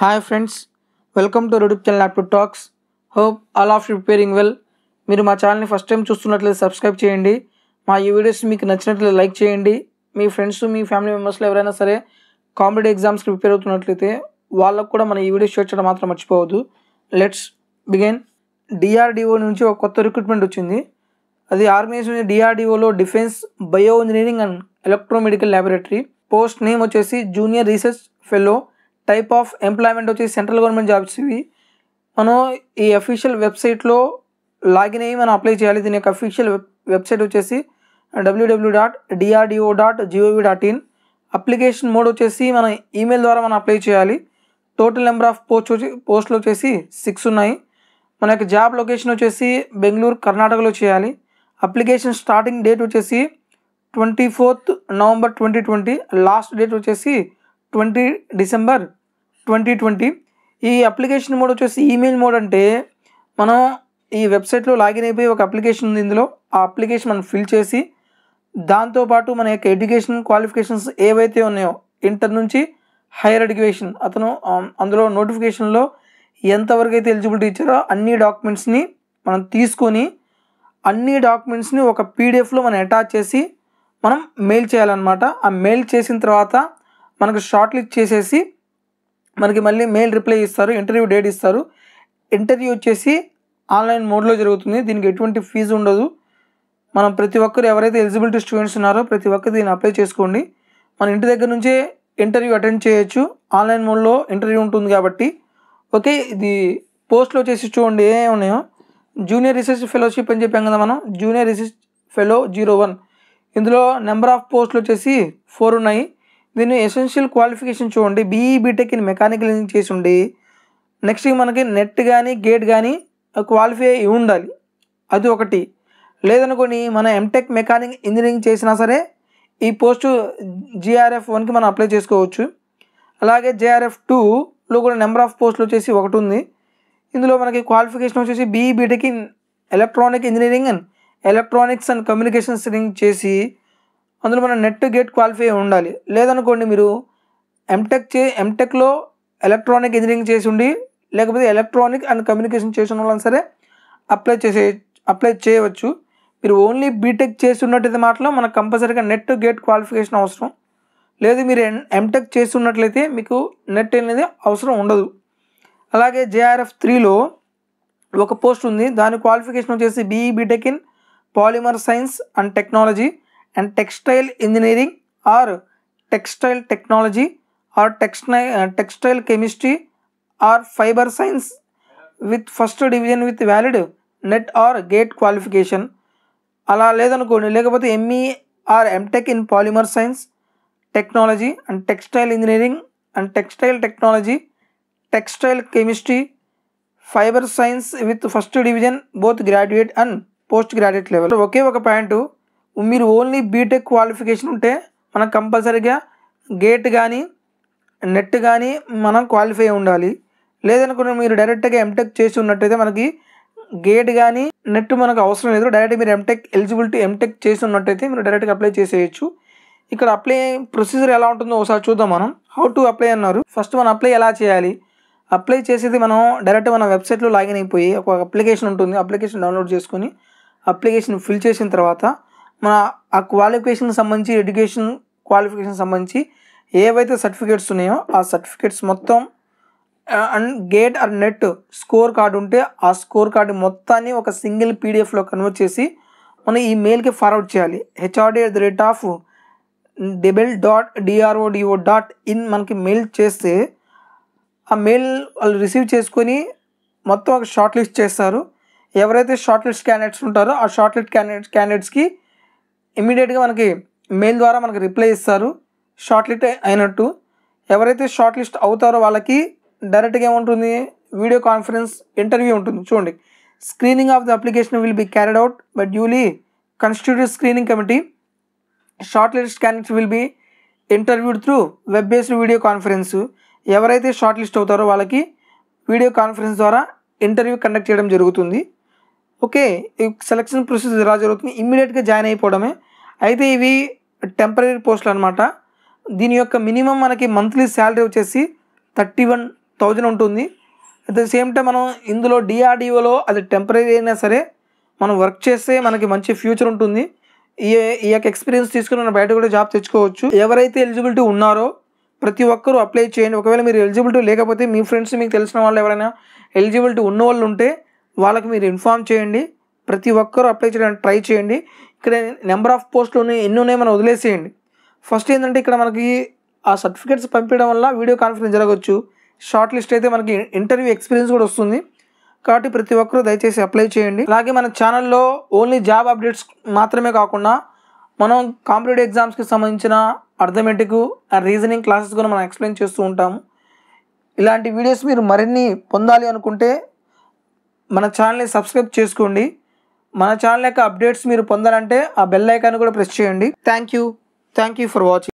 hi friends welcome to రెడ్యూబ్ channel laptop talks hope all of preparing well మీరు మా ఛానల్ని ఫస్ట్ టైం చూస్తున్నట్లయితే సబ్స్క్రైబ్ చేయండి మా ఈ వీడియోస్ మీకు నచ్చినట్లయితే లైక్ చేయండి మీ ఫ్రెండ్స్ మీ ఫ్యామిలీ మెంబర్స్లో ఎవరైనా సరే కాంపిటేటివ్ ఎగ్జామ్స్కి ప్రిపేర్ అవుతున్నట్లయితే వాళ్ళకు కూడా మన ఈ వీడియో షేర్ చేయడం మాత్రం మర్చిపోవద్దు లెట్స్ బిగైన్ డిఆర్డిఓ నుంచి ఒక కొత్త రిక్రూట్మెంట్ వచ్చింది అది ఆర్గనైజేషన్ డిఆర్డిఓలో defence bio engineering and electromedical laboratory post name వచ్చేసి junior research fellow type of employment వచ్చి సెంట్రల్ గవర్నమెంట్ జాబ్స్ ఇవి మనం ఈ అఫీషియల్ వెబ్సైట్లో లాగిన్ అయ్యి మనం అప్లై చేయాలి దీని యొక్క అఫీషియల్ వెబ్ వెబ్సైట్ వచ్చేసి డబ్ల్యూడబ్ల్యూ dot DRDO dot gov dot in application mode వచ్చేసి మనం ఈమెయిల్ ద్వారా మనం అప్లై చేయాలి టోటల్ నెంబర్ ఆఫ్ పోస్ట్ వచ్చి పోస్టులు వచ్చేసి సిక్స్ ఉన్నాయి మన యొక్క జాబ్ లొకేషన్ వచ్చేసి బెంగళూరు కర్ణాటకలో చేయాలి అప్లికేషన్ స్టార్టింగ్ డేట్ వచ్చేసి twenty fourth November twenty twenty last date వచ్చేసి ట్వంటీ డిసెంబర్ ట్వంటీ ట్వంటీ ఈ అప్లికేషన్ మోడ్ వచ్చేసి ఈమెయిల్ మోడ్ అంటే మనం ఈ వెబ్సైట్లో లాగిన్ అయిపోయి ఒక అప్లికేషన్ ఉంది ఇందులో ఆ అప్లికేషన్ మనం ఫిల్ చేసి దాంతోపాటు మన యొక్క ఎడ్యుకేషన్ క్వాలిఫికేషన్స్ ఏవైతే ఉన్నాయో ఇంటర్ నుంచి హైయర్ ఎడ్యుకేషన్ అతను అందులో నోటిఫికేషన్లో ఎంతవరకు అయితే ఎలిజిబిలిటీ ఇచ్చారో అన్ని డాక్యుమెంట్స్ని మనం తీసుకొని అన్ని డాక్యుమెంట్స్ని ఒక పీడిఎఫ్లో మనం అటాచ్ చేసి మనం మెయిల్ చేయాలన్నమాట ఆ మెయిల్ చేసిన తర్వాత మనకు షార్ట్ లిస్ట్ చేసేసి మనకి మళ్ళీ మెయిల్ రిప్లై ఇస్తారు ఇంటర్వ్యూ డేట్ ఇస్తారు ఇంటర్వ్యూ వచ్చేసి ఆన్లైన్ మోడ్లో జరుగుతుంది దీనికి ఎటువంటి ఫీజు ఉండదు మనం ప్రతి ఒక్కరు ఎవరైతే ఎలిజిబిలిటీ స్టూడెంట్స్ ఉన్నారో ప్రతి ఒక్కరు దీన్ని అప్లై చేసుకోండి మన ఇంటి దగ్గర నుంచే ఇంటర్వ్యూ అటెండ్ చేయొచ్చు ఆన్లైన్ మోడ్లో ఇంటర్వ్యూ ఉంటుంది కాబట్టి ఓకే ఇది పోస్ట్లో వచ్చేసి చూడండి ఏ ఉన్నాయో జూనియర్ రీసెర్చ్ ఫెలోషిప్ అని చెప్పాం కదా మనం junior research fellow zero one ఇందులో నెంబర్ ఆఫ్ పోస్టులు వచ్చేసి ఫోర్ ఉన్నాయి దీని ఎసెన్షియల్ క్వాలిఫికేషన్ చూడండి BE BTech in mechanical engineering చేసి ఉండి నెక్స్ట్ మనకి నెట్ కానీ గేట్ కానీ క్వాలిఫై అయి ఉండాలి అది ఒకటి లేదనుకోని మన ఎంటెక్ మెకానిక్ ఇంజనీరింగ్ చేసినా సరే ఈ పోస్టు జిఆర్ఎఫ్ వన్కి మనం అప్లై చేసుకోవచ్చు అలాగే జేఆర్ఎఫ్ టూలో కూడా నెంబర్ ఆఫ్ పోస్టులు వచ్చేసి ఒకటి ఉంది ఇందులో మనకి క్వాలిఫికేషన్ వచ్చేసి BE BTech in electronic engineering and electronics and communications చేసి అందులో మనం నెట్ గేట్ క్వాలిఫై ఉండాలి లేదనుకోండి మీరు ఎంటెక్ చే ఎంటెక్లో ఎలక్ట్రానిక్ ఇంజనీరింగ్ చేసి ఉండి లేకపోతే ఎలక్ట్రానిక్ అండ్ కమ్యూనికేషన్ చేసిన వాళ్ళని సరే అప్లై చేసే అప్లై చేయవచ్చు మీరు ఓన్లీ బీటెక్ చేస్తున్నట్టయితే మాటలో మనకు కంపల్సరీగా నెట్ గేట్ క్వాలిఫికేషన్ అవసరం లేదు మీరు ఎంటెక్ చేస్తున్నట్లయితే మీకు నెట్ అనేది అవసరం ఉండదు అలాగే జేఆర్ఎఫ్ త్రీలో ఒక పోస్ట్ ఉంది దాని క్వాలిఫికేషన్ వచ్చేసి BE BTech in polymer science and technology and textile engineering or textile technology or textile, uh, textile chemistry or fiber science with first division with valid net or gate qualification అలా లేదనుకోండి లేకపోతే ME or MTech in polymer science technology and textile engineering and textile technology textile chemistry fibre science with first division both graduate and post graduate level ఒకే ఒక point మీరు only BTech qualification ఉంటే మనం కంపల్సరీగా gate కానీ net కానీ మనం qualify ఉండాలి లేదనుకున్న మీరు డైరెక్ట్గా ఎంటెక్ చేసి ఉన్నట్టయితే మనకి గేట్ కానీ నెట్ మనకు అవసరం లేదు డైరెక్ట్ మీరు ఎంటెక్ ఎలిజిబిలిటీ ఎంటెక్ చేసి ఉన్నట్టయితే మీరు డైరెక్ట్గా అప్లై చేసేయచ్చు ఇక్కడ అప్లై ప్రొసీజర్ ఎలా ఉంటుందో ఒకసారి చూద్దాం మనం హౌ టు అప్లై అన్నారు ఫస్ట్ మనం అప్లై ఎలా చేయాలి అప్లై చేసేది మనం డైరెక్ట్ మన వెబ్సైట్లో లాగిన్ అయిపోయి ఒక అప్లికేషన్ ఉంటుంది అప్లికేషన్ డౌన్లోడ్ చేసుకొని అప్లికేషన్ ఫిల్ చేసిన తర్వాత మన ఆ క్వాలిఫికేషన్కి సంబంధించి ఎడ్యుకేషన్ క్వాలిఫికేషన్ సంబంధించి ఏవైతే సర్టిఫికేట్స్ ఉన్నాయో ఆ సర్టిఫికేట్స్ మొత్తం and GATE or NET score card ఉంటే ఆ స్కోర్ కార్డు మొత్తాన్ని ఒక సింగిల్ పీడిఎఫ్లో కన్వర్ట్ చేసి మనం ఈ మెయిల్కి ఫార్వర్డ్ చేయాలి HRD at the rate of DEBEL dot DRDO dot in మనకి మెయిల్ చేస్తే ఆ మెయిల్ వాళ్ళు రిసీవ్ చేసుకొని మొత్తం ఒక షార్ట్ లిస్ట్ చేస్తారు ఎవరైతే షార్ట్ లిస్ట్ క్యాండిడేట్స్ ఉంటారో ఆ షార్ట్ లిస్ట్ క్యాండిడేట్ క్యాండిడేట్స్కి ఇమీడియట్గా మనకి మెయిల్ ద్వారా మనకి రిప్లై ఇస్తారు షార్ట్ లిస్ట్ అయినట్టు ఎవరైతే షార్ట్ లిస్ట్ అవుతారో వాళ్ళకి డైరెక్ట్గా ఏముంటుంది వీడియో కాన్ఫరెన్స్ ఇంటర్వ్యూ ఉంటుంది చూడండి screening of the application will be carried out but duly constitutive screening committee short list candidates will be interviewed through web based video conference ఎవరైతే short list అవుతారో వాళ్ళకి video conference ద్వారా interview conduct చేయడం జరుగుతుంది okay selection procedure ఎలా జరుగుతుంది ఇమ్మీడియట్గా join అయిపోవడమే అయితే ఇవి టెంపరీ పోస్టులు అనమాట దీని యొక్క మినిమం మనకి మంత్లీ శాలరీ వచ్చేసి థర్టీ వన్ థౌజండ్ ఉంటుంది అట్ ద సేమ్ టైం మనం ఇందులో డిఆర్డిఓలో అది టెంపరీ అయినా సరే మనం వర్క్ చేస్తే మనకి మంచి ఫ్యూచర్ ఉంటుంది ఈ ఈ యొక్క ఎక్స్పీరియన్స్ తీసుకుని మనం బయట కూడా జాబ్ తెచ్చుకోవచ్చు ఎవరైతే ఎలిజిబిలిటీ ఉన్నారో ప్రతి ఒక్కరూ అప్లై చేయండి ఒకవేళ మీరు ఎలిజిబిలిటీ లేకపోతే మీ ఫ్రెండ్స్ మీకు తెలిసిన వాళ్ళు ఎవరైనా ఎలిజిబిలిటీ ఉన్న వాళ్ళు ఉంటే వాళ్ళకి మీరు ఇన్ఫామ్ చేయండి ప్రతి ఒక్కరూ అప్లై చేయడానికి ట్రై చేయండి ఇక్కడ నెంబర్ ఆఫ్ పోస్టులు ఎన్ని ఉన్నాయి మనం వదిలేసేయండి ఫస్ట్ ఏంటంటే ఇక్కడ మనకి ఆ సర్టిఫికేట్స్ పంపించడం వల్ల వీడియో కాన్ఫరెన్స్ జరగవచ్చు షార్ట్ లిస్ట్ అయితే మనకి ఇంటర్వ్యూ ఎక్స్పీరియన్స్ కూడా వస్తుంది కాబట్టి ప్రతి ఒక్కరూ దయచేసి అప్లై చేయండి అలాగే మన ఛానల్లో ఓన్లీ జాబ్ అప్డేట్స్ మాత్రమే కాకుండా మనం కాంపిటేటివ్ ఎగ్జామ్స్కి సంబంధించిన అర్థమెటిక్ అండ్ రీజనింగ్ క్లాసెస్ కూడా మనం ఎక్స్ప్లెయిన్ చేస్తూ ఉంటాము ఇలాంటి వీడియోస్ మీరు మరిన్ని పొందాలి అనుకుంటే మన ఛానల్ని సబ్స్క్రైబ్ చేసుకోండి మన ఛానల్ యొక్క అప్డేట్స్ మీరు పొందాలంటే ఆ బెల్ ఐకాన్ కూడా ప్రెస్ చేయండి thank you thank you for watching